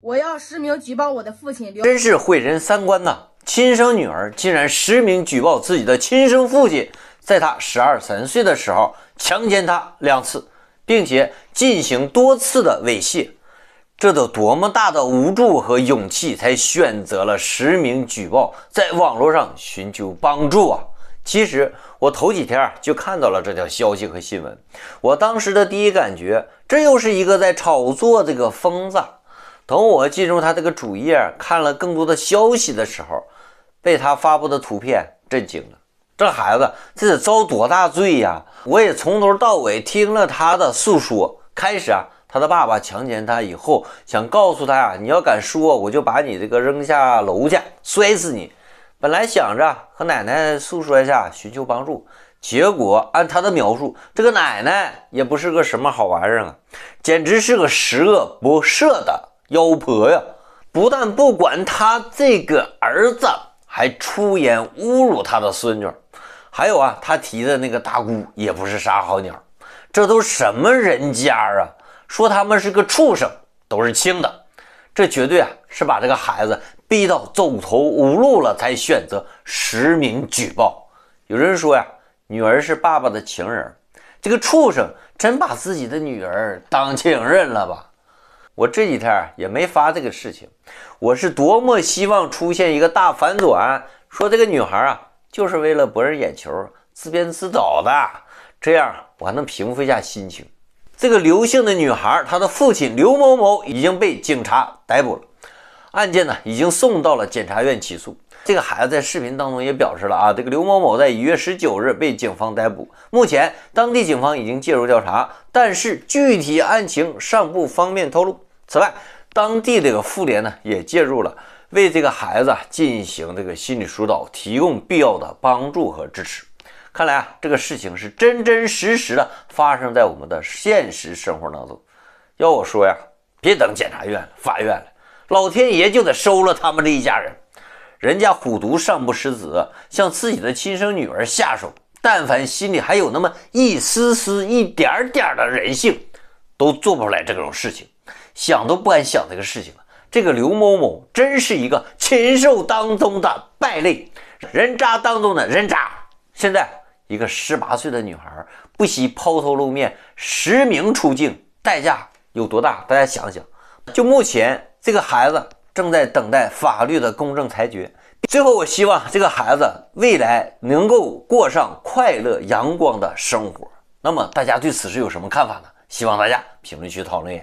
我要实名举报我的父亲，真是毁人三观呐！亲生女儿竟然实名举报自己的亲生父亲，在她十二三岁的时候强奸她两次，并且进行多次的猥亵。这得多么大的无助和勇气，才选择了实名举报，在网络上寻求帮助啊！其实我头几天就看到了这条消息和新闻，我当时的第一感觉，这又是一个在炒作这个疯子。等我进入他这个主页，看了更多的消息的时候，被他发布的图片震惊了。这孩子，这得遭多大罪呀！我也从头到尾听了他的诉说。开始啊，他的爸爸强奸他以后，想告诉他呀：“你要敢说，我就把你这个扔下楼去，摔死你。”本来想着和奶奶诉说一下，寻求帮助，结果按他的描述，这个奶奶也不是个什么好玩意儿啊，简直是个十恶不赦的。妖婆呀，不但不管他这个儿子，还出言侮辱他的孙女。还有啊，他提的那个大姑也不是啥好鸟。这都什么人家啊？说他们是个畜生都是轻的，这绝对啊是把这个孩子逼到走投无路了才选择实名举报。有人说呀，女儿是爸爸的情人，这个畜生真把自己的女儿当情人了吧？我这几天也没发这个事情，我是多么希望出现一个大反转，说这个女孩啊，就是为了博人眼球，自编自导的，这样我还能平复一下心情。这个刘姓的女孩，她的父亲刘某某已经被警察逮捕了，案件呢已经送到了检察院起诉。这个孩子在视频当中也表示了啊，这个刘某某在一月十九日被警方逮捕，目前当地警方已经介入调查，但是具体案情尚不方便透露。此外，当地这个妇联呢也介入了，为这个孩子进行这个心理疏导，提供必要的帮助和支持。看来啊，这个事情是真真实实的发生在我们的现实生活当中。要我说呀，别等检察院、法院了，老天爷就得收了他们这一家人。人家虎毒尚不食子，向自己的亲生女儿下手，但凡心里还有那么一丝丝、一点点的人性，都做不出来这种事情。想都不敢想这个事情了，这个刘某某真是一个禽兽当中的败类，人渣当中的人渣。现在一个十八岁的女孩不惜抛头露面，实名出境，代价有多大？大家想想。就目前，这个孩子正在等待法律的公正裁决。最后，我希望这个孩子未来能够过上快乐、阳光的生活。那么，大家对此事有什么看法呢？希望大家评论区讨论。